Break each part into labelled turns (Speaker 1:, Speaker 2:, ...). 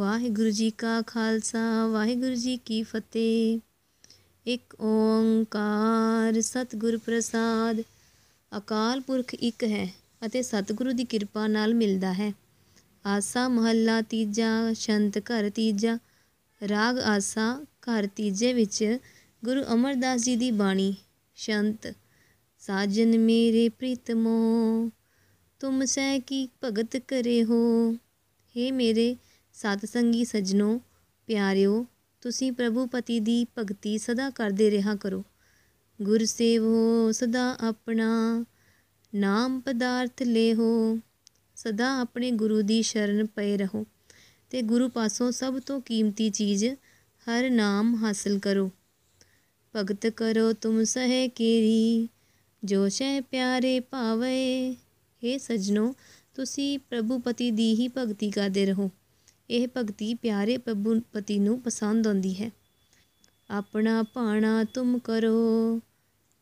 Speaker 1: ਵਾਹਿਗੁਰੂ ਜੀ ਕਾ ਖਾਲਸਾ ਵਾਹਿਗੁਰੂ ਜੀ ਕੀ ਫਤਿਹ ਇੱਕ ਓੰਕਾਰ ਸਤਿਗੁਰ ਪ੍ਰਸਾਦ ਅਕਾਲ ਪੁਰਖ ਇੱਕ ਹੈ ਅਤੇ ਸਤਿਗੁਰੂ ਦੀ ਕਿਰਪਾ ਨਾਲ ਮਿਲਦਾ ਹੈ ਆਸਾ ਮਹੱਲਾ ਤੀਜਾ ਸ਼ੰਤ ਘਰ ਤੀਜਾ ਰਾਗ ਆਸਾ ਘਰ ਤੀਜੇ ਵਿੱਚ ਗੁਰੂ ਅਮਰਦਾਸ ਜੀ ਦੀ ਬਾਣੀ ਸ਼ੰਤ ਸਾਜਨ ਮੇਰੇ ਪ੍ਰੀਤਮੋ ਤੁਮ ਸਹਿ ਕੀ ਭਗਤ ਕਰੇ ਹੋ ਏ ਮੇਰੇ ਸਤਸੰਗੀ ਸਜਣੋ ਪਿਆਰਿਓ ਤੁਸੀਂ ਪ੍ਰਭੂ ਪਤੀ ਦੀ ਭਗਤੀ ਸਦਾ ਕਰਦੇ ਰਹਾ ਕਰੋ ਗੁਰ ਸੇਵੋ ਸਦਾ ਆਪਣਾ ਨਾਮ ਪਦਾਰਥ ਲੇਹੋ ਸਦਾ ਆਪਣੇ ਗੁਰੂ ਦੀ ਸ਼ਰਨ ਪਏ ਰਹੋ ਤੇ ਗੁਰੂ ਪਾਸੋਂ ਸਭ ਤੋਂ ਕੀਮਤੀ ਚੀਜ਼ ਹਰ ਨਾਮ ਹਾਸਲ ਕਰੋ ਭਗਤ ਕਰੋ ਤੁਮ ਸਹਿ ਕੀਰੀ ਜੋ ਸਹਿ ਪਿਆਰੇ ਭਾਵੇ ਏ ਸਜਣੋ ਤੁਸੀਂ ਪ੍ਰਭੂ ਪਤੀ ਦੀ ਹੀ ਭਗਤੀ ਕਰਦੇ ਰਹੋ ਇਹ ਭਗਤੀ ਪਿਆਰੇ ਪ੍ਰਭੂ ਪਤੀ ਨੂੰ ਪਸੰਦ ਆਉਂਦੀ ਹੈ ਆਪਣਾ ਭਾਣਾ ਤੁਮ ਕਰੋ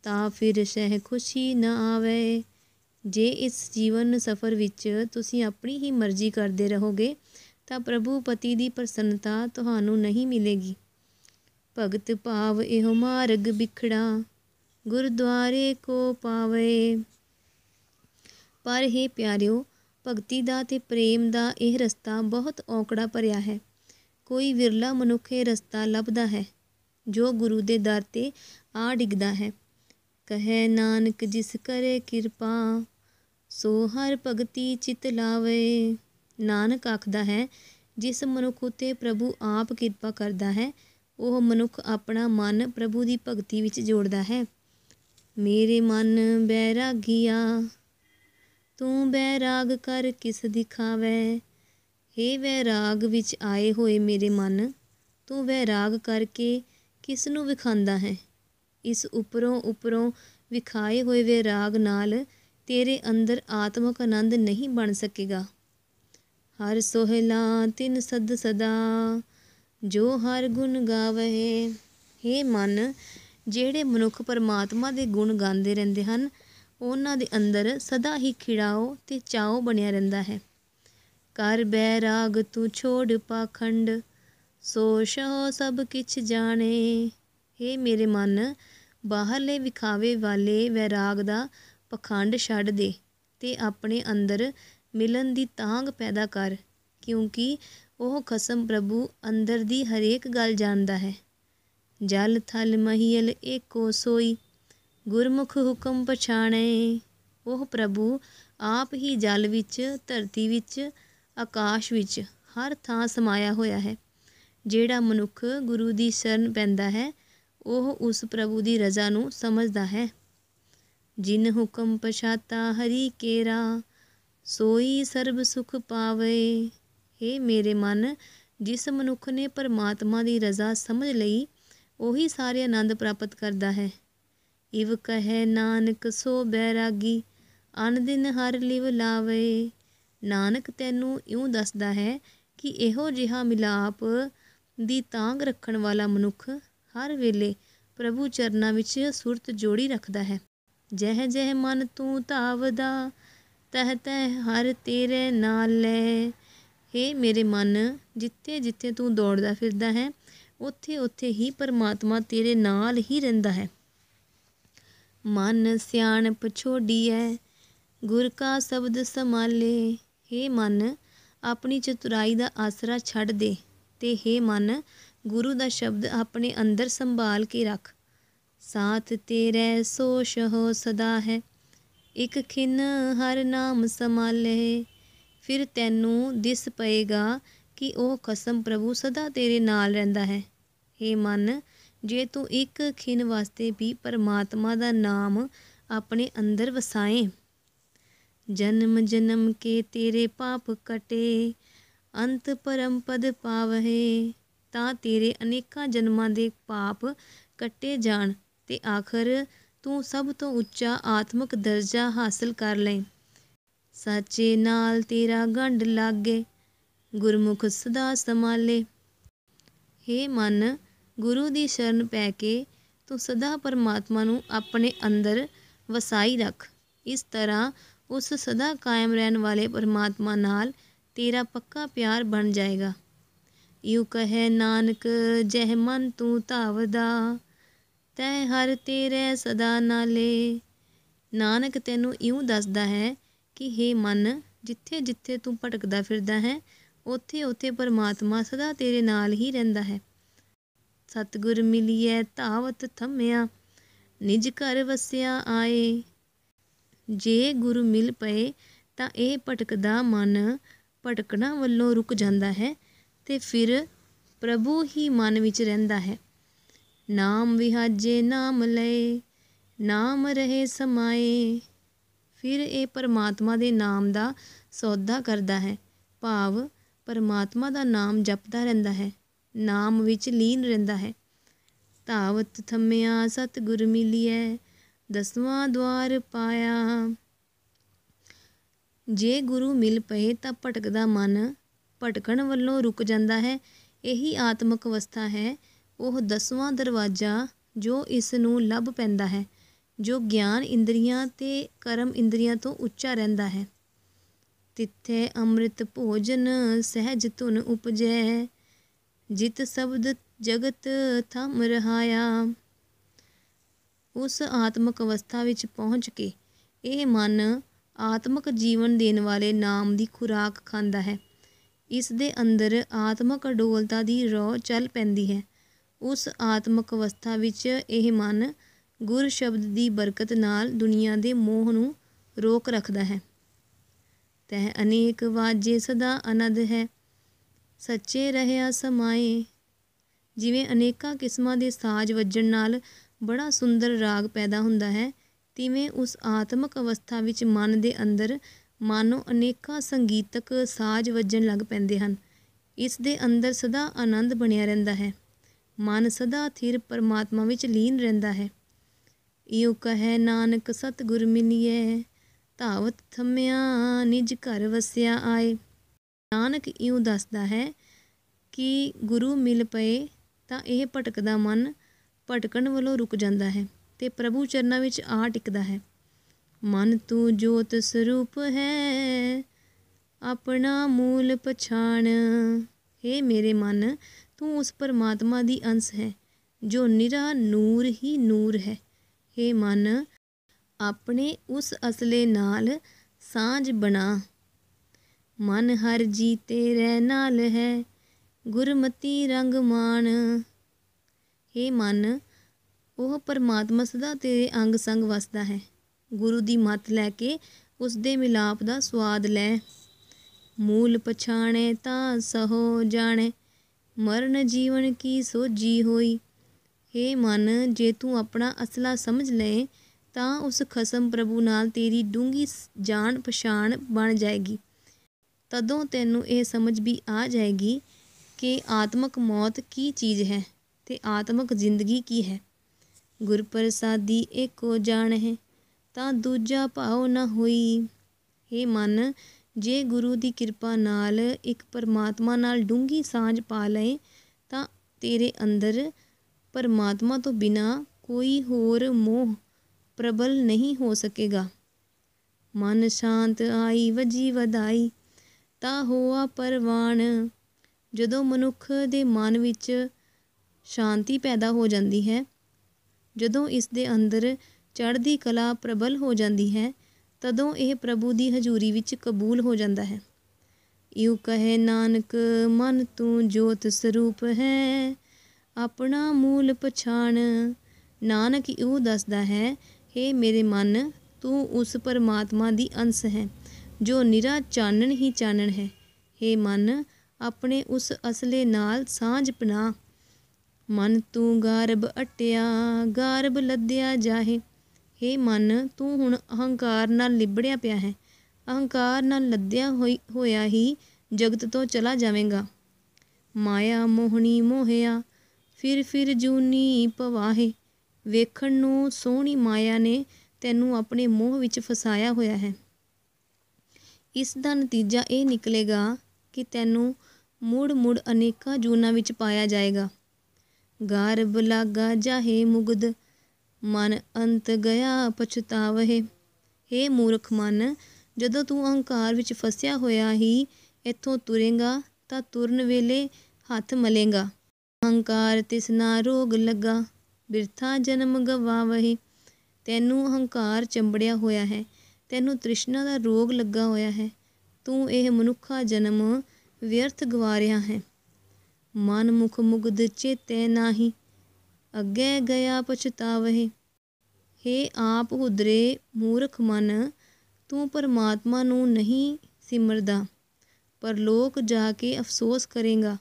Speaker 1: ਤਾਂ ਫਿਰ ਸਹਿ ਖੁਸ਼ੀ ਨਾ ਆਵੇ ਜੇ ਇਸ ਜੀਵਨ ਸਫਰ ਵਿੱਚ ਤੁਸੀਂ ਆਪਣੀ ਹੀ ਮਰਜ਼ੀ ਕਰਦੇ ਰਹੋਗੇ ਤਾਂ ਪ੍ਰਭੂ ਪਤੀ ਦੀ ਪ੍ਰਸੰਨਤਾ ਤੁਹਾਨੂੰ ਨਹੀਂ ਮਿਲੇਗੀ ਭਗਤ ਭਾਵ ਇਹੋ ਮਾਰਗ ਵਿਖੜਾ ਗੁਰਦੁਆਰੇ ਕੋ ਪਾਵੇ ਪਰ ਹੀ ਪਿਆਰਿਓ ਭਗਤੀ ਦਾ ਤੇ ਪ੍ਰੇਮ ਦਾ ਇਹ ਰਸਤਾ ਬਹੁਤ ਔਕੜਾ ਭਰਿਆ ਹੈ ਕੋਈ ਵਿਰਲਾ ਮਨੁੱਖ ਇਹ ਰਸਤਾ ਲੱਭਦਾ ਹੈ ਜੋ ਗੁਰੂ ਦੇ ਦਰ ਤੇ ਆ ਡਿੱਗਦਾ ਹੈ ਕਹੇ ਨਾਨਕ ਜਿਸ ਕਰੇ ਕਿਰਪਾ ਸੋ ਹਰ ਭਗਤੀ ਚਿਤ ਲਾਵੇ ਨਾਨਕ ਆਖਦਾ ਹੈ ਜਿਸ ਮਨੁੱਖ ਉਤੇ ਪ੍ਰਭੂ ਆਪ ਕਿਰਪਾ ਕਰਦਾ ਹੈ ਉਹ ਮਨੁੱਖ ਆਪਣਾ ਮਨ ਪ੍ਰਭੂ ਦੀ ਭਗਤੀ ਵਿੱਚ ਜੋੜਦਾ ਹੈ ਮੇਰੇ ਮਨ ਬੈਰਾਗੀਆ ਤੂੰ ਬੈਰਾਗ ਕਰ ਕਿਸ ਦਿਖਾਵੇ ਹੇ ਵੈਰਾਗ ਵਿੱਚ ਆਏ ਹੋਏ ਮੇਰੇ ਮਨ ਤੂੰ ਵੈਰਾਗ ਕਰਕੇ ਕਿਸ ਨੂੰ ਵਿਖਾਂਦਾ ਹੈ ਇਸ ਉਪਰੋਂ ਉਪਰੋਂ ਵਿਖਾਏ ਹੋਏ ਵੈਰਾਗ ਨਾਲ ਤੇਰੇ ਅੰਦਰ ਆਤਮਕ ਆਨੰਦ ਨਹੀਂ ਬਣ ਸਕੇਗਾ ਹਰ ਸੋਹਲਾ ਤਿਨ ਸਦ ਸਦਾ ਜੋ ਹਰ ਗੁਣ ਗਾਵੇ ਹੇ ਮਨ ਜਿਹੜੇ ਮਨੁੱਖ ਪਰਮਾਤਮਾ ਦੇ ਗੁਣ ਗਾਉਂਦੇ ਰਹਿੰਦੇ ਹਨ ਉਹਨਾਂ ਦੇ ਅੰਦਰ ਸਦਾ ਹੀ ਖਿੜਾਓ ਤੇ ਚਾਓ ਬਣਿਆ ਰਹਿੰਦਾ ਹੈ ਕਰ ਬੈਰਾਗ ਤੂੰ ਛੋੜ ਪਾਖੰਡ ਸੋ ਸ਼ੋ ਸਭ ਕਿਛ ਜਾਣੇ ਏ ਮੇਰੇ ਮਨ ਬਾਹਰਲੇ ਵਿਖਾਵੇ ਵਾਲੇ ਵੈਰਾਗ ਦਾ ਪਖੰਡ ਛੱਡ ਦੇ ਤੇ ਆਪਣੇ ਅੰਦਰ ਮਿਲਨ ਦੀ ਤਾਂਗ ਪੈਦਾ ਕਰ ਕਿਉਂਕਿ ਉਹ ਖਸਮ ਪ੍ਰਭੂ ਅੰਦਰ ਦੀ ਹਰੇਕ ਗੱਲ ਜਾਣਦਾ ਹੈ ਜਲ ਥਲ ਮਹੀਲ ਏਕੋ ਸੋਈ ਗੁਰਮੁਖ ਹੁਕਮ ਪਛਾਣੈ ਉਹ ਪ੍ਰਭੂ ਆਪ ਹੀ ਜਲ ਵਿੱਚ ਧਰਤੀ ਵਿੱਚ ਆਕਾਸ਼ ਵਿੱਚ ਹਰ ਥਾਂ ਸਮਾਇਆ ਹੋਇਆ ਹੈ ਜਿਹੜਾ ਮਨੁੱਖ ਗੁਰੂ ਦੀ ਸ਼ਰਨ ਪੈਂਦਾ ਹੈ ਉਹ ਉਸ ਪ੍ਰਭੂ ਦੀ ਰਜ਼ਾ ਨੂੰ ਸਮਝਦਾ ਹੈ ਜਿਨ ਹੁਕਮ ਪਛਾਤਾ ਹਰੀ ਕੇਰਾ ਸੋਈ ਸਰਬ ਸੁਖ ਪਾਵੇ ਏ ਮੇਰੇ ਮਨ ਜਿਸ ਮਨੁੱਖ ਨੇ ਪਰਮਾਤਮਾ ਦੀ ਰਜ਼ਾ ਸਮਝ ਲਈ ਉਹੀ ਸਾਰੇ ਆਨੰਦ ਪ੍ਰਾਪਤ ਕਰਦਾ ਹੈ ਇਵ ਕਹੈ ਨਾਨਕ ਸੋ ਬੈਰਾਗੀ ਅਨ ਦਿਨ ਹਰ ਲਿਵ ਲਾਵੇ ਨਾਨਕ ਤੈਨੂੰ ਇਉਂ ਦੱਸਦਾ ਹੈ ਕਿ ਇਹੋ ਜਿਹਾ ਮਿਲਾਪ ਦੀ ਤਾਂਗ ਰੱਖਣ ਵਾਲਾ ਮਨੁੱਖ ਹਰ ਵੇਲੇ ਪ੍ਰਭੂ ਚਰਨਾਂ ਵਿੱਚ ਸੁਰਤ ਜੋੜੀ ਰੱਖਦਾ ਹੈ ਜਹ ਜਹ ਮਨ ਤੂੰ ਤਾਵਦਾ ਤਹ ਤਹ ਹਰ ਤੇਰੇ ਨਾਲ ਲੈ ਏ ਮੇਰੇ ਮਨ ਜਿੱਥੇ ਜਿੱਥੇ ਤੂੰ ਦੌੜਦਾ ਫਿਰਦਾ ਹੈ ਉੱਥੇ ਉੱਥੇ ਹੀ ਪਰਮਾਤਮਾ ਤੇਰੇ ਨਾਲ ਹੀ ਰਹਿੰਦਾ ਹੈ ਮਨ ਸਿਆਣ ਪਛੋੜੀਐ ਗੁਰ ਕਾ ਸ਼ਬਦ ਸਮਾਲੇ ਹੇ ਮਨ ਆਪਣੀ ਚਤੁਰਾਈ ਦਾ ਆਸਰਾ ਛੱਡ ਦੇ ਤੇ ਹੇ ਮਨ ਗੁਰੂ ਦਾ ਸ਼ਬਦ ਆਪਣੇ ਅੰਦਰ ਸੰਭਾਲ ਕੇ ਰੱਖ ਸਾਥ ਤੇਰੇ ਸੋਸ਼ ਹੋ ਸਦਾ ਹੈ ਇਕ ਖਿਨ ਹਰ ਨਾਮ ਸਮਾਲੇ ਫਿਰ ਤੈਨੂੰ ਦਿਸ ਪਏਗਾ ਕਿ ਉਹ ਕਸਮ ਪ੍ਰਭੂ ਸਦਾ ਤੇਰੇ ਨਾਲ ਰਹਿੰਦਾ ਹੈ ਏ ਮਨ ਜੇ ਤੂੰ ਇੱਕ ਖਿਨ ਵਾਸਤੇ ਵੀ ਪਰਮਾਤਮਾ ਦਾ ਨਾਮ ਆਪਣੇ ਅੰਦਰ ਵਸਾਏ ਜਨਮ ਜਨਮ ਕੇ ਤੇਰੇ ਪਾਪ ਕਟੇ ਅੰਤ ਪਰਮ ਪਦ ਪਾਵਹਿ ਤਾਂ ਤੇਰੇ ਅਨੇਕਾਂ ਜਨਮਾਂ ਦੇ ਪਾਪ ਕੱਟੇ ਜਾਣ ਤੇ ਆਖਰ ਤੂੰ ਸਭ ਤੋਂ ਉੱਚਾ ਆਤਮਿਕ ਦਰਜਾ ਹਾਸਲ ਕਰ ਲੈ ਸਾਚੇ ਨਾਲ ਤੇਰਾ ਗੰਢ ਲਾਗੇ ਗੁਰਮੁਖ ਸਦਾ ਸਮਾਲੇ ਹੇ ਮਨ ਗੁਰੂ ਦੀ ਸ਼ਰਨ ਪੈ ਕੇ ਤੂੰ ਸਦਾ ਪਰਮਾਤਮਾ ਨੂੰ ਆਪਣੇ ਅੰਦਰ ਵਸਾਈ ਰੱਖ ਇਸ ਤਰ੍ਹਾਂ ਉਸ ਸਦਾ ਕਾਇਮ ਰਹਿਣ ਵਾਲੇ ਪਰਮਾਤਮਾ ਨਾਲ ਤੇਰਾ ਪੱਕਾ ਪਿਆਰ ਬਣ ਜਾਏਗਾ ਯੂ ਕਹੇ ਨਾਨਕ ਜਹ ਮਨ ਤੂੰ ਧਾਵਦਾ ਤੈ ਹਰ ਤੇਰੇ ਸਦਾ ਨਾਲੇ ਨਾਨਕ ਤੈਨੂੰ ਇਉਂ ਦੱਸਦਾ ਹੈ ਕਿ हे ਮਨ ਜਿੱਥੇ ਜਿੱਥੇ ਤੂੰ ਭਟਕਦਾ ਫਿਰਦਾ ਹੈ ਉੱਥੇ ਉੱਥੇ ਪਰਮਾਤਮਾ ਸਦਾ ਤੇਰੇ ਨਾਲ ਹੀ ਰਹਿੰਦਾ ਹੈ ਸਤਿਗੁਰ ਮਿਲੀਐ ਧਾਵਤ ਥੰਮਿਆ ਨਿਜ ਘਰ ਵਸਿਆ ਆਏ ਜੇ ਗੁਰੂ ਮਿਲ ਪਏ ਤਾਂ ਇਹ ਭਟਕਦਾ ਮਨ ਭਟਕਣਾ ਵੱਲੋਂ ਰੁਕ ਜਾਂਦਾ ਹੈ ਤੇ ਫਿਰ ਪ੍ਰਭੂ ਹੀ ਮਨ ਵਿੱਚ ਰਹਿੰਦਾ ਹੈ ਨਾਮ ਵਿਹਾਜੇ ਨਾਮ ਲਏ ਨਾਮ ਰਹੇ ਸਮਾਏ ਫਿਰ ਇਹ ਪਰਮਾਤਮਾ ਦੇ ਨਾਮ ਦਾ ਸੌਦਾ ਕਰਦਾ ਹੈ ਭਾਵ ਪਰਮਾਤਮਾ ਦਾ ਨਾਮ ਜਪਦਾ ਰਹਿੰਦਾ ਹੈ ਨਾਮ ਵਿੱਚ ਲੀਨ ਰਹਿੰਦਾ ਹੈ ਤਾਵਤ ਥੰਮਿਆ ਗੁਰ ਮਿਲਿਐ ਦਸਵਾਂ ਦਵਾਰ ਪਾਇਆ ਜੇ ਗੁਰੂ ਮਿਲ ਪਏ ਤਾਂ ਭਟਕਦਾ ਮਨ ਭਟਕਣ ਵੱਲੋਂ ਰੁਕ ਜਾਂਦਾ ਹੈ ਇਹੀ ਆਤਮਿਕ ਅਵਸਥਾ ਹੈ ਉਹ ਦਸਵਾਂ ਦਰਵਾਜ਼ਾ ਜੋ ਇਸ ਨੂੰ ਲੱਭ ਪੈਂਦਾ ਹੈ ਜੋ ਗਿਆਨ ਇੰਦਰੀਆਂ ਤੇ ਕਰਮ ਇੰਦਰੀਆਂ ਤੋਂ ਉੱਚਾ ਰਹਿੰਦਾ ਹੈ ਤਿੱਥੇ ਅੰਮ੍ਰਿਤ ਭੋਜਨ ਸਹਿਜ ਧੁਨ ਉਪਜੈ ਜਿਤ ਸਬਦ ਜਗਤ ਥਮ ਰਹਾਇਆ ਉਸ ਆਤਮਕ ਅਵਸਥਾ ਵਿੱਚ ਪਹੁੰਚ ਕੇ ਇਹ ਮਨ ਆਤਮਕ ਜੀਵਨ ਦੇਣ ਵਾਲੇ ਨਾਮ ਦੀ ਖੁਰਾਕ ਖਾਂਦਾ ਹੈ ਇਸ ਦੇ ਅੰਦਰ ਆਤਮਕ ਅਡੋਲਤਾ ਦੀ ਰੋ ਚੱਲ ਪੈਂਦੀ ਹੈ ਉਸ ਆਤਮਕ ਅਵਸਥਾ ਵਿੱਚ ਇਹ ਮਨ ਗੁਰ ਸ਼ਬਦ ਦੀ ਬਰਕਤ ਨਾਲ ਦੁਨੀਆ ਦੇ ਮੋਹ ਨੂੰ ਰੋਕ ਰੱਖਦਾ ਹੈ ਤਹ ਅਨੇਕ ਵਾਜੇ ਸਦਾ ਅਨੰਦ ਹੈ ਸੱਚੇ ਰਹਿਆ ਸਮਾਏ ਜਿਵੇਂ ਅਨੇਕਾਂ ਕਿਸਮਾਂ ਦੇ ਸਾਜ਼ ਵੱਜਣ ਨਾਲ ਬੜਾ ਸੁੰਦਰ ਰਾਗ ਪੈਦਾ ਹੁੰਦਾ ਹੈ ਤਿਵੇਂ ਉਸ ਆਤਮਕ ਅਵਸਥਾ ਵਿੱਚ ਮਨ ਦੇ ਅੰਦਰ ਮਾਨੋ ਅਨੇਕਾਂ ਸੰਗੀਤਕ ਸਾਜ਼ ਵੱਜਣ ਲੱਗ ਪੈਂਦੇ ਹਨ ਇਸ ਦੇ ਅੰਦਰ ਸਦਾ ਆਨੰਦ ਬਣਿਆ ਰਹਿੰਦਾ ਹੈ ਮਨ ਸਦਾ ਥਿਰ ਪਰਮਾਤਮਾ ਵਿੱਚ ਲੀਨ ਰਹਿੰਦਾ ਹੈ ਇਉ ਕਹੈ ਨਾਨਕ ਸਤਿਗੁਰ ਮਿਲਿਐ ਧਾਵਤ ਥੰਮਿਆ ਨਿਜ ਘਰ ਵਸਿਆ ਆਏ ਨਾਨਕ ਇਉਂ ਦੱਸਦਾ ਹੈ ਕਿ ਗੁਰੂ ਮਿਲ ਪਏ ਤਾਂ ਇਹ ਭਟਕਦਾ ਮਨ ਭਟਕਣ ਵੱਲੋਂ ਰੁਕ ਜਾਂਦਾ ਹੈ ਤੇ ਪ੍ਰਭੂ ਚਰਨਾਂ ਵਿੱਚ ਆ ਟਿਕਦਾ ਹੈ ਮਨ ਤੂੰ ਜੋਤ ਸਰੂਪ ਹੈ ਆਪਣਾ ਮੂਲ ਪਛਾਣ ਏ ਮੇਰੇ ਮਨ ਤੂੰ ਉਸ ਪਰਮਾਤਮਾ ਦੀ ਅੰਸ਼ ਹੈ ਜੋ ਨਿਰਾ ਨੂਰ ਹੀ ਨੂਰ ਹੈ ਏ ਮਨ ਆਪਣੇ ਉਸ ਅਸਲੇ ਨਾਲ ਸਾਂਝ ਬਣਾ ਮਨ ਹਰ ਜੀ ਤੇਰੇ ਨਾਲ ਹੈ ਗੁਰਮਤੀ ਰੰਗ ਮਾਣ ਏ ਮਨ ਉਹ ਪਰਮਾਤਮਾ ਸਦਾ ਤੇਰੇ ਅੰਗ ਸੰਗ ਵਸਦਾ ਹੈ ਗੁਰੂ ਦੀ ਮੱਤ ਲੈ ਕੇ ਉਸ ਦੇ ਮਿਲਾਪ ਦਾ ਸਵਾਦ ਲੈ ਮੂਲ ਪਛਾਣੇ ਤਾਂ ਸਹੋ ਜਾਣੇ ਮਰਨ ਜੀਵਨ ਕੀ ਸੋਜੀ ਹੋਈ हे ਮਨ ਜੇ ਤੂੰ ਆਪਣਾ ਅਸਲਾ ਸਮਝ ਲਏ ਤਾਂ ਉਸ ਖਸਮ ਪ੍ਰਭੂ ਨਾਲ ਤੇਰੀ ਡੂੰਗੀ ਜਾਣ ਪਛਾਣ ਬਣ ਜਾਏਗੀ ਤਦੋਂ ਤੈਨੂੰ ਇਹ ਸਮਝ ਵੀ ਆ ਜਾਏਗੀ ਕਿ ਆਤਮਕ ਮੌਤ ਕੀ ਚੀਜ਼ ਹੈ ਤੇ ਆਤਮਕ ਜ਼ਿੰਦਗੀ ਕੀ ਹੈ ਗੁਰ ਪ੍ਰਸਾਦੀ ਏਕੋ ਜਾਣ ਹੈ ਤਾਂ ਦੂਜਾ ਭਾਉ ਨਾ ਹੋਈ ਏ ਮਨ ਜੇ ਗੁਰੂ ਦੀ ਕਿਰਪਾ ਨਾਲ ਇੱਕ ਪਰਮਾਤਮਾ ਨਾਲ ਡੂੰਗੀ ਸਾਂਝ ਪਾ ਲਏ ਤਾਂ ਤੇਰੇ ਅੰਦਰ ਪਰਮਾਤਮਾ ਤੋਂ ਬਿਨਾ ਕੋਈ ਹੋਰ ਮੋਹ ਪ੍ਰਬਲ ਨਹੀਂ ਹੋ ਸਕੇਗਾ ਮਨ ਸ਼ਾਂਤ ਆਈ ਵਜੀ ਵਧਾਈ ਤਾਂ ਹੋਆ ਪਰਵਾਨ ਜਦੋਂ ਮਨੁੱਖ ਦੇ ਮਨ ਵਿੱਚ ਸ਼ਾਂਤੀ ਪੈਦਾ ਹੋ ਜਾਂਦੀ ਹੈ ਜਦੋਂ ਇਸ ਦੇ ਅੰਦਰ ਚੜ੍ਹਦੀ ਕਲਾ ਪ੍ਰਬਲ ਹੋ ਜਾਂਦੀ ਹੈ ਤਦੋਂ ਇਹ ਪ੍ਰਭੂ ਦੀ ਹਜ਼ੂਰੀ ਵਿੱਚ ਕਬੂਲ ਹੋ ਜਾਂਦਾ ਹੈ ਇਉ ਕਹੇ ਨਾਨਕ ਮਨ ਤੂੰ ਜੋਤ ਸਰੂਪ ਹੈ ਆਪਣਾ ਮੂਲ ਪਛਾਣ ਨਾਨਕ ਇਉ ਦੱਸਦਾ ਹੈ ਏ ਮੇਰੇ ਮਨ ਤੂੰ ਉਸ ਪਰਮਾਤਮਾ ਦੀ ਅੰਸ਼ ਹੈ ਜੋ ਨਿਰਾ ਚਾਨਣ ਹੀ ਚਾਨਣ ਹੈ हे ਮਨ ਆਪਣੇ ਉਸ ਅਸਲੇ ਨਾਲ ਸਾਂਝ ਪਨਾ ਮਨ ਤੂੰ ਗਾਰਬ ਅਟਿਆ ਗਾਰਬ ਲੱਦਿਆ ਜਾਹੇ हे ਮਨ ਤੂੰ ਹੁਣ ਅਹੰਕਾਰ ਨਾਲ ਲਿਬੜਿਆ ਪਿਆ ਹੈ ਅਹੰਕਾਰ ਨਾਲ ਲੱਦਿਆ ਹੋਇਆ ਹੀ ਜਗਤ ਤੋਂ ਚਲਾ ਜਾਵੇਂਗਾ ਮਾਇਆ ਮੋਹਣੀ ਮੋਹਿਆ ਫਿਰ ਫਿਰ ਜੂਨੀ ਪਵਾਹੇ ਵੇਖਣ ਨੂੰ ਸੋਹਣੀ ਮਾਇਆ ਨੇ ਤੈਨੂੰ ਆਪਣੇ ਮੋਹ ਵਿੱਚ ਫਸਾਇਆ ਹੋਇਆ ਹੈ ਇਸ ਦਾ ਨਤੀਜਾ ਇਹ ਨਿਕਲੇਗਾ ਕਿ ਤੈਨੂੰ ਮੁੜ-ਮੁੜ ਅਨੇਕਾਂ ਜੂਨਾ ਵਿੱਚ ਪਾਇਆ ਜਾਏਗਾ। ਗਰਬ ਲਾਗਾ ਜਾਹੇ ਮੁਗਦ ਮਨ ਅੰਤ ਗਿਆ ਪਛਤਾਵਹਿ। ਹੇ ਮੂਰਖ ਮਨ ਜਦੋਂ ਤੂੰ ਅਹੰਕਾਰ ਵਿੱਚ ਫਸਿਆ ਹੋਇਆ ਹੀ ਇੱਥੋਂ ਤੁਰੇਂਗਾ ਤਾਂ ਤੁਰਨ ਵੇਲੇ ਹੱਥ ਮਲੇਗਾ ਅਹੰਕਾਰ ਨਾ ਰੋਗ ਲੱਗਾ ਬਿਰਥਾ ਜਨਮ ਗਵਾਵਹਿ। ਤੈਨੂੰ ਅਹੰਕਾਰ ਚੰਬੜਿਆ ਹੋਇਆ ਹੈ। ਤੈਨੂੰ ਤ੍ਰਿਸ਼ਨਾ ਦਾ ਰੋਗ ਲੱਗਾ ਹੋਇਆ ਹੈ ਤੂੰ ਇਹ ਮਨੁੱਖਾ ਜਨਮ ਵਿਅਰਥ ਗਵਾ ਰਿਹਾ ਹੈ ਮਨ ਮੁਖ ਮੁਗਦ ਚੇਤੇ ਨਾਹੀ ਅੱਗੇ ਗਿਆ ਪਛਤਾਵਹਿ ਹੇ ਆਪ ਹੁਦਰੇ ਮੂਰਖ ਮਨ ਤੂੰ ਪਰਮਾਤਮਾ ਨੂੰ ਨਹੀਂ ਸਿਮਰਦਾ ਪਰਲੋਕ ਜਾ ਕੇ ਅਫਸੋਸ ਕਰੇਗਾ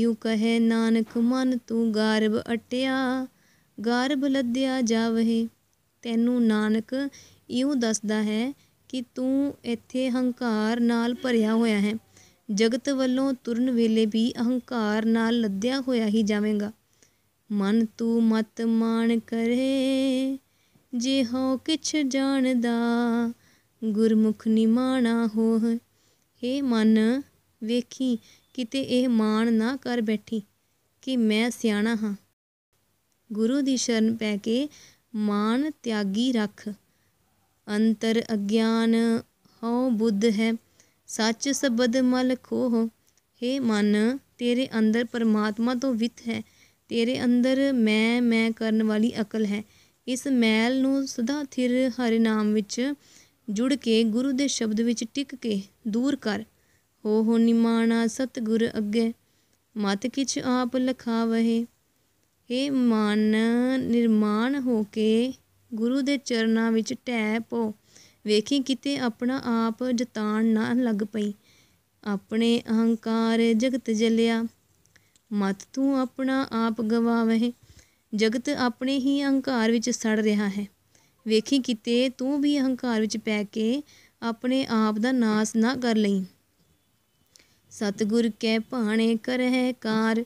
Speaker 1: ਈਉ ਕਹੇ ਨਾਨਕ ਮਨ ਤੂੰ ਗਾਰਬ ਅਟਿਆ ਗਾਰਬ ਲੱਦਿਆ ਜਾਵਹਿ ਤੈਨੂੰ ਨਾਨਕ ਇਉਂ ਦੱਸਦਾ ਹੈ ਕਿ ਤੂੰ ਇੱਥੇ ਹੰਕਾਰ ਨਾਲ ਭਰਿਆ ਹੋਇਆ ਹੈ ਜਗਤ ਵੱਲੋਂ ਤੁਰਨ ਵੇਲੇ ਵੀ ਅਹੰਕਾਰ ਨਾਲ ਲੱਦਿਆ ਹੋਇਆ ਹੀ ਜਾਵੇਂਗਾ ਮਨ ਤੂੰ ਮਤ ਮਾਣ ਕਰੇ ਜੇ ਹੋ ਕਿਛ ਜਾਣਦਾ ਗੁਰਮੁਖ ਨਿਮਾਣਾ ਹੋ ਹੈ ਮਨ ਵੇਖੀ ਕਿਤੇ ਇਹ ਮਾਣ ਨਾ ਕਰ ਬੈਠੀ ਕਿ ਮੈਂ ਸਿਆਣਾ ਹਾਂ ਗੁਰੂ ਦੀ ਸ਼ਰਨ ਪੈ ਕੇ ਮਾਣ ਤਿਆਗੀ ਰੱਖ ਅੰਤਰ ਅਗਿਆਨ ਹਉ ਬੁੱਧ ਹੈ ਸੱਚ ਸਬਦ ਮਲ ਖੋਹ ਹੇ ਮਨ ਤੇਰੇ ਅੰਦਰ ਪਰਮਾਤਮਾ ਤੋਂ ਵਿਤ ਹੈ ਤੇਰੇ ਅੰਦਰ ਮੈਂ ਮੈਂ ਕਰਨ ਵਾਲੀ ਅਕਲ ਹੈ ਇਸ ਮੈਲ ਨੂੰ ਸਦਾ ਥਿਰ ਹਰਿ ਨਾਮ ਵਿੱਚ ਜੁੜ ਕੇ ਗੁਰੂ ਦੇ ਸ਼ਬਦ ਵਿੱਚ ਟਿਕ ਕੇ ਦੂਰ ਕਰ ਹੋ ਹੋ ਨਿਮਾਣਾ ਸਤਗੁਰ ਅੱਗੇ ਮਤ ਕਿਛ ਆਪ ਲਖਾਵਹਿ ਹੇ ਮਨ ਨਿਰਮਾਣ ਹੋ ਕੇ ਗੁਰੂ ਦੇ ਚਰਨਾਂ ਵਿੱਚ ਢਹਿ ਪੋ ਵੇਖੀ ਕਿਤੇ ਆਪਣਾ ਆਪ ਜਤਾਣ ਨਾ ਲੱਗ ਪਈ ਆਪਣੇ ਅਹੰਕਾਰ ਜਗਤ ਜਲਿਆ ਮਤ ਤੂੰ ਆਪਣਾ ਆਪ ਗਵਾਵੇਂ ਜਗਤ ਆਪਣੇ ਹੀ ਅਹੰਕਾਰ ਵਿੱਚ ਸੜ ਰਿਹਾ ਹੈ ਵੇਖੀ ਕਿਤੇ ਤੂੰ ਵੀ ਅਹੰਕਾਰ ਵਿੱਚ ਪੈ ਕੇ ਆਪਣੇ ਆਪ ਦਾ ਨਾਸ ਨਾ ਕਰ ਲਈ ਸਤਗੁਰ ਕੈ ਭਾਣੇ ਕਰਹਿ ਕਾਰ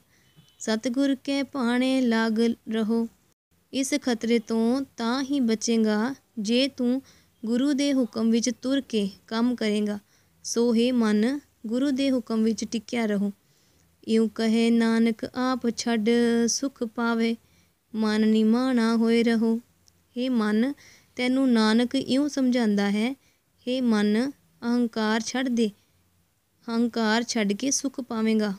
Speaker 1: ਸਤਗੁਰ ਕੈ ਭਾਣੇ ਲਾਗ ਰਹੋ ਇਸ ਖਤਰੇ ਤੋਂ ਤਾਂ ਹੀ ਬਚੇਗਾ ਜੇ ਤੂੰ ਗੁਰੂ ਦੇ ਹੁਕਮ ਵਿੱਚ ਤੁਰ ਕੇ ਕੰਮ ਕਰੇਗਾ ਸੋ ਹੈ ਮਨ ਗੁਰੂ ਦੇ ਹੁਕਮ ਵਿੱਚ ਟਿਕਿਆ ਰਹੋ ਇਉਂ ਕਹੇ ਨਾਨਕ ਆਪ ਛੱਡ ਸੁਖ ਪਾਵੇ ਮਨ ਨਿਮਾਣਾ ਹੋਏ ਰਹੋ ਹੈ ਮਨ ਤੈਨੂੰ ਨਾਨਕ ਇਉਂ ਸਮਝਾਉਂਦਾ ਹੈ ਹੈ ਮਨ ਅਹੰਕਾਰ ਛੱਡ ਦੇ ਹੰਕਾਰ ਛੱਡ ਕੇ ਸੁਖ ਪਾਵੇਂਗਾ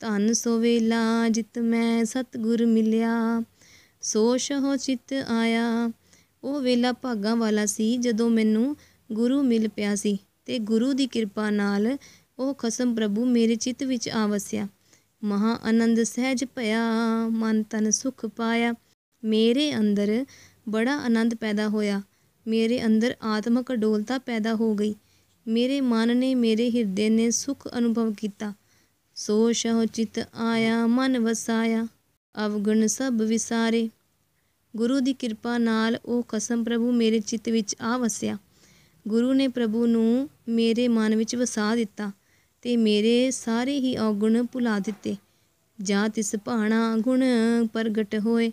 Speaker 1: ਤਨ ਸੋ ਵੇਲਾ ਜਿਤ ਮੈਂ ਸਤਗੁਰ ਮਿਲਿਆ ਸੋਸ਼ ਹੋ ਚਿਤ ਆਇਆ ਉਹ ਵੇਲਾ ਭਾਗਾ ਵਾਲਾ ਸੀ ਜਦੋਂ ਮੈਨੂੰ ਗੁਰੂ ਮਿਲ ਪਿਆ ਸੀ ਤੇ ਗੁਰੂ ਦੀ ਕਿਰਪਾ ਨਾਲ ਉਹ ਖਸਮ ਪ੍ਰਭੂ ਮੇਰੇ ਚਿੱਤ ਵਿੱਚ ਆ ਵਸਿਆ ਮਹਾ ਆਨੰਦ ਸਹਿਜ ਭਇਆ ਮਨ ਤਨ ਸੁਖ ਪਾਇਆ ਮੇਰੇ ਅੰਦਰ ਬੜਾ ਆਨੰਦ ਪੈਦਾ ਹੋਇਆ ਮੇਰੇ ਅੰਦਰ ਆਤਮਕ ਡੋਲਤਾ ਪੈਦਾ ਹੋ ਗਈ ਮੇਰੇ ਮਨ ਨੇ ਮੇਰੇ ਹਿਰਦੇ ਨੇ ਸੁਖ ਅਨੁਭਵ ਕੀਤਾ ਸੋ ਸ਼ਹੁ ਚਿਤ ਆਇਆ ਮਨ ਵਸਾਇਆ ਅਵਗਣ ਸਭ ਵਿਸਾਰੇ ਗੁਰੂ ਦੀ ਕਿਰਪਾ ਨਾਲ ਉਹ ਕਸਮ ਪ੍ਰਭੂ ਮੇਰੇ ਚਿੱਤ ਵਿੱਚ ਆ ਵਸਿਆ ਗੁਰੂ ਨੇ ਪ੍ਰਭੂ ਨੂੰ ਮੇਰੇ ਮਨ ਵਿੱਚ ਵਸਾ ਦਿੱਤਾ ਤੇ ਮੇਰੇ ਸਾਰੇ ਹੀ ਔਗਣ ਭੁਲਾ ਦਿੱਤੇ ਜਾਂ ਤਿਸ ਭਾਣਾ ਗੁਣ ਪ੍ਰਗਟ ਹੋਏ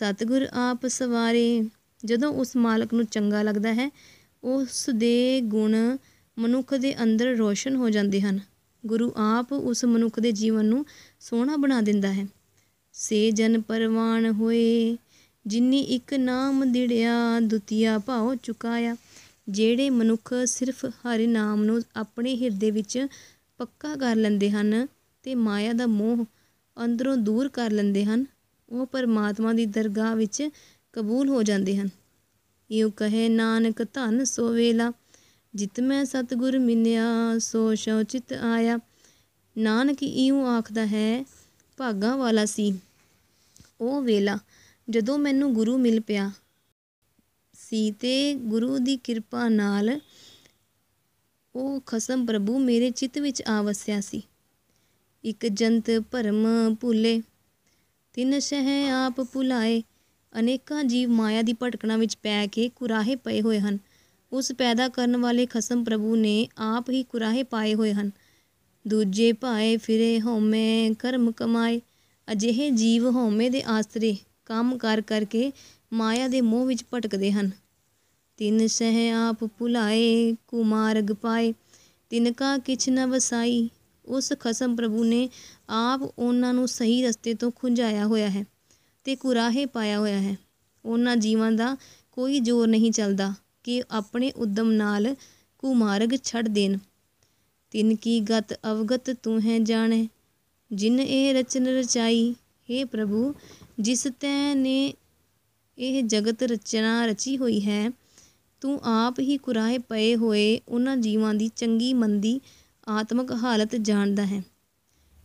Speaker 1: ਸਤਿਗੁਰ ਆਪ ਸਵਾਰੇ ਜਦੋਂ ਉਸ ਮਾਲਕ ਨੂੰ ਚੰਗਾ ਲੱਗਦਾ ਹੈ ਉਸ ਦੇ ਗੁਣ ਮਨੁੱਖ ਦੇ ਅੰਦਰ ਰੋਸ਼ਨ ਹੋ ਜਾਂਦੇ ਹਨ ਗੁਰੂ ਆਪ ਉਸ ਮਨੁੱਖ ਦੇ ਜੀਵਨ ਨੂੰ ਸੋਹਣਾ ਬਣਾ ਦਿੰਦਾ ਹੈ ਸੇ ਜਨ ਪਰਵਾਨ ਹੋਏ ਜਿਨੀ ਇੱਕ ਨਾਮ ਦਿੜਿਆ ਦੁਤੀਆ ਭਾਉ ਚੁਕਾਇਆ ਜਿਹੜੇ ਮਨੁੱਖ ਸਿਰਫ ਹਰਿ ਨਾਮ ਨੂੰ ਆਪਣੇ ਹਿਰਦੇ ਵਿੱਚ ਪੱਕਾ ਕਰ ਲੈਂਦੇ ਹਨ ਤੇ ਮਾਇਆ ਦਾ ਮੋਹ ਅੰਦਰੋਂ ਦੂਰ ਕਰ ਲੈਂਦੇ ਹਨ ਉਹ ਪਰਮਾਤਮਾ ਦੀ ਦਰਗਾਹ ਵਿੱਚ ਕਬੂਲ ਹੋ ਜਾਂਦੇ ਹਨ ਇਉ ਕਹੇ ਨਾਨਕ ਧਨ ਸੋ ਵੇਲਾ ਜਿਤ ਮੈਂ ਸਤਗੁਰ ਮਿਨਿਆ ਸੋ ਸ਼ੌਚਿਤ ਆਇਆ ਨਾਨਕ ਇਉ ਆਖਦਾ ਹੈ ਭਾਗਾ ਵਾਲਾ ਸੀ ਉਹ ਵੇਲਾ ਜਦੋਂ ਮੈਨੂੰ ਗੁਰੂ ਮਿਲ ਪਿਆ ਸੀ ਤੇ ਗੁਰੂ ਦੀ ਕਿਰਪਾ ਨਾਲ ਉਹ ਖਸਮ ਪ੍ਰਭੂ ਮੇਰੇ ਚਿੱਤ ਵਿੱਚ ਆ ਵਸਿਆ ਸੀ ਇੱਕ ਜੰਤ ਭਰਮ ਭੁੱਲੇ ਤਿੰਨ ਸਹਿ ਆਪ ਭੁਲਾਏ ਅਨੇਕਾਂ ਜੀਵ ਮਾਇਆ ਦੀ ਭਟਕਣਾ ਵਿੱਚ ਪੈ ਕੇ ਕੁਰਾਹੇ ਪਏ ਹੋਏ ਹਨ ਉਸ ਪੈਦਾ ਕਰਨ ਵਾਲੇ ਖਸਮ ਪ੍ਰਭੂ ਨੇ ਆਪ ਹੀ ਕੁਰਾਹੇ ਪਾਏ ਹੋਏ ਹਨ ਦੂਜੇ ਪਾਏ ਫਿਰੇ ਹਉਮੈ ਕਰਮ ਕਮਾਏ ਅਜਿਹੇ ਜੀਵ ਹਉਮੈ ਦੇ ਆਸਰੇ ਕੰਮ ਕਰ ਕਰਕੇ ਮਾਇਆ ਦੇ ਮੋਹ ਵਿੱਚ ਭਟਕਦੇ ਹਨ ਤਿੰਨ ਸਹਿ ਆਪ ਭੁਲਾਏ ਕੁਮਾਰਗ ਪਾਏ ਤਿਨ ਕਾ ਕਿਛ ਨ ਵਸਾਈ ਉਸ ਖਸਮ ਪ੍ਰਭੂ ਨੇ ਆਪ ਉਹਨਾਂ ਨੂੰ ਸਹੀ ਰਸਤੇ ਤੋਂ ਖੁੰਝਾਇਆ ਹੋਇਆ ਹੈ ਤੇ ਕੁਰਾਹੇ ਪਾਇਆ ਹੋਇਆ ਹੈ ਉਹਨਾਂ ਜੀਵਾਂ ਦਾ ਕੋਈ ਜ਼ੋਰ ਨਹੀਂ ਚੱਲਦਾ ਕਿ ਆਪਣੇ ਉਦਮ ਨਾਲ ਕੁਮਾਰਗ ਛੱਡ ਦੇਣ ਤਿਨ ਕੀ ਗਤ ਅਵਗਤ ਤੂੰ ਹੈ ਜਾਣੇ ਜਿਨ ਇਹ ਰਚਨ ਰਚਾਈ हे ਪ੍ਰਭੂ ਜਿਸ ਤੈ ਨੇ ਇਹ ਜਗਤ ਰਚਨਾ ਰਚੀ ਹੋਈ ਹੈ ਤੂੰ ਆਪ ਹੀ ਕੁਰਾਏ ਪਏ ਹੋਏ ਉਹਨਾਂ ਜੀਵਾਂ ਦੀ ਚੰਗੀ ਮੰਦੀ ਆਤਮਿਕ ਹਾਲਤ ਜਾਣਦਾ ਹੈ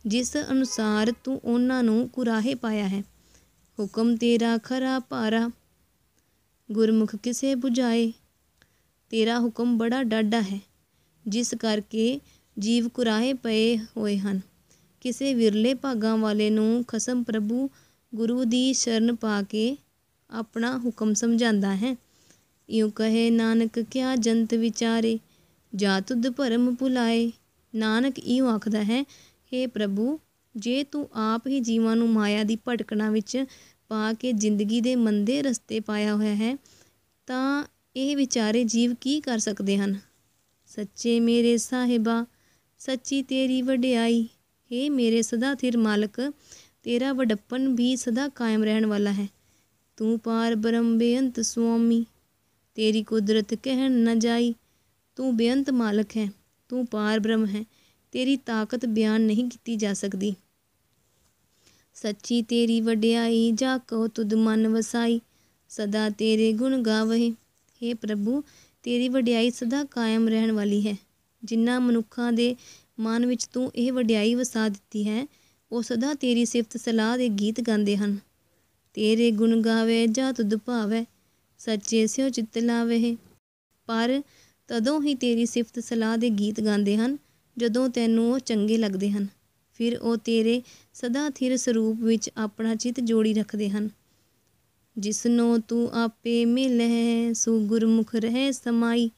Speaker 1: ਜਿਸ ਅਨੁਸਾਰ ਤੂੰ ਉਹਨਾਂ ਨੂੰ ਕੁਰਾਹੇ ਪਾਇਆ ਹੈ ਹੁਕਮ ਤੇਰਾ ਖਰਾ ਪਾਰਾ ਗੁਰਮੁਖ ਕਿਸੇ 부ਝਾਏ ਤੇਰਾ ਹੁਕਮ ਬੜਾ ਡਾਡਾ ਹੈ ਜਿਸ ਕਰਕੇ ਜੀਵ ਕੁਰਾਹੇ ਪਏ ਹੋਏ ਹਨ ਕਿਸੇ ਵਿਰਲੇ ਭਾਗਾਂ ਵਾਲੇ ਨੂੰ ਖਸਮ ਪ੍ਰਭੂ ਗੁਰੂ ਦੀ ਸ਼ਰਨ ਪਾ ਕੇ ਆਪਣਾ ਹੁਕਮ ਸਮਝਾਂਦਾ ਹੈ ਇਉ ਕਹੇ ਨਾਨਕ ਕਿਆ ਜੰਤ ਵਿਚਾਰੇ ਜਾ ਤੁਧ ਭਰਮ ਭੁਲਾਏ ਨਾਨਕ ਇਉ ਆਖਦਾ ਹੈ हे ਪ੍ਰਭੂ ਜੇ ਤੂੰ ਆਪ ਹੀ ਜੀਵਾਂ ਨੂੰ ਮਾਇਆ ਦੀ ਭਟਕਣਾ ਵਿੱਚ ਪਾ ਕੇ ਜ਼ਿੰਦਗੀ ਦੇ ਮੰਦੇ ਰਸਤੇ ਪਾਇਆ ਹੋਇਆ ਹੈ ਤਾਂ ਇਹ ਵਿਚਾਰੇ ਜੀਵ ਕੀ ਕਰ ਸਕਦੇ ਹਨ ਸੱਚੇ ਮੇਰੇ ਸਾਹਿਬਾ ਸੱਚੀ ਤੇਰੀ ਵਡਿਆਈ हे ਮੇਰੇ ਸਦਾ ਥਿਰ ਮਾਲਕ ਤੇਰਾ ਵਡੱਪਨ ਵੀ ਸਦਾ ਕਾਇਮ ਰਹਿਣ ਵਾਲਾ ਹੈ ਤੂੰ ਪਾਰ ਬ੍ਰਹਮ ਬੇਅੰਤ ਸੁਆਮੀ ਤੇਰੀ ਕੁਦਰਤ ਕਹਿਣ ਨ ਜਾਈ ਤੂੰ ਬੇਅੰਤ ਮਾਲਕ ਹੈ ਤੂੰ ਪਾਰ ਬ੍ਰਹਮ ਹੈ ਤੇਰੀ ਤਾਕਤ ਬਿਆਨ ਨਹੀਂ ਕੀਤੀ ਜਾ ਸਕਦੀ ਸੱਚੀ ਤੇਰੀ ਵਡਿਆਈ ਜਾ ਕੋ ਤੁਧ ਮਨ ਵਸਾਈ ਸਦਾ ਤੇਰੇ ਗੁਣ ਗਾਵਹਿ हे ਪ੍ਰਭੂ ਤੇਰੀ ਵਡਿਆਈ ਸਦਾ ਕਾਇਮ ਰਹਿਣ ਵਾਲੀ ਹੈ ਜਿਨ੍ਹਾਂ ਮਨੁੱਖਾਂ ਦੇ ਮਨ ਵਿੱਚ ਤੂੰ ਇਹ ਵਡਿਆਈ ਵਸਾ ਦਿੱਤੀ ਹੈ ਉਹ ਸਦਾ ਤੇਰੀ ਸਿਫਤ ਸਲਾਹ ਦੇ ਗੀਤ ਗਾਉਂਦੇ ਹਨ ਤੇਰੇ ਗੁਣ ਗਾਵੇ ਜਾਂ ਤੁਧ ਭਾਵੇ ਸੱਚੇ ਸਿਓ ਚਿੱਤ ਲਾਵੇ ਪਰ ਤਦੋਂ ਹੀ ਤੇਰੀ ਸਿਫਤ ਸਲਾਹ ਦੇ ਗੀਤ ਗਾਉਂਦੇ ਹਨ ਜਦੋਂ ਤੈਨੂੰ ਉਹ ਚੰਗੇ ਲੱਗਦੇ ਹਨ ਫਿਰ ਉਹ ਤੇਰੇ ਸਦਾ ਥਿਰ ਸਰੂਪ ਵਿੱਚ ਆਪਣਾ ਚਿੱਤ ਜੋੜੀ ਰੱਖਦੇ ਹਨ ਨੂੰ ਤੂੰ ਆਪੇ ਮਿਲੈ ਸੋ ਗੁਰਮੁਖ ਰਹੇ ਸਮਾਈ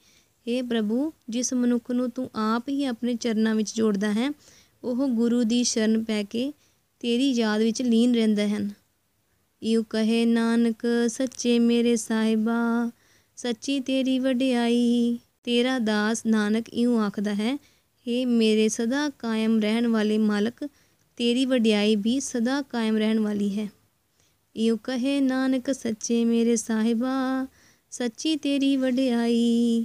Speaker 1: हे ਪ੍ਰਭੂ ਜਿਸ ਮਨੁੱਖ ਨੂੰ ਤੂੰ ਆਪ ਹੀ ਆਪਣੇ ਚਰਨਾਂ ਵਿੱਚ ਜੋੜਦਾ ਹੈ ਉਹ ਗੁਰੂ ਦੀ ਸ਼ਰਨ ਪੈ ਕੇ ਤੇਰੀ ਯਾਦ ਵਿੱਚ ਲੀਨ ਰਹਿੰਦੇ ਹਨ ਇਉ ਕਹੇ ਨਾਨਕ ਸੱਚੇ ਮੇਰੇ ਸਾਹਿਬਾ ਸੱਚੀ ਤੇਰੀ ਵਡਿਆਈ ਤੇਰਾ ਦਾਸ ਨਾਨਕ ਇਉਂ ਆਖਦਾ ਹੈ हे ਮੇਰੇ ਸਦਾ ਕਾਇਮ ਰਹਿਣ ਵਾਲੇ ਮਾਲਕ ਤੇਰੀ ਵਡਿਆਈ ਵੀ ਸਦਾ ਕਾਇਮ ਰਹਿਣ ਵਾਲੀ ਹੈ ਇਉ ਕਹੇ ਨਾਨਕ ਸੱਚੇ ਮੇਰੇ ਸਾਹਿਬਾ ਸੱਚੀ ਤੇਰੀ ਵਡਿਆਈ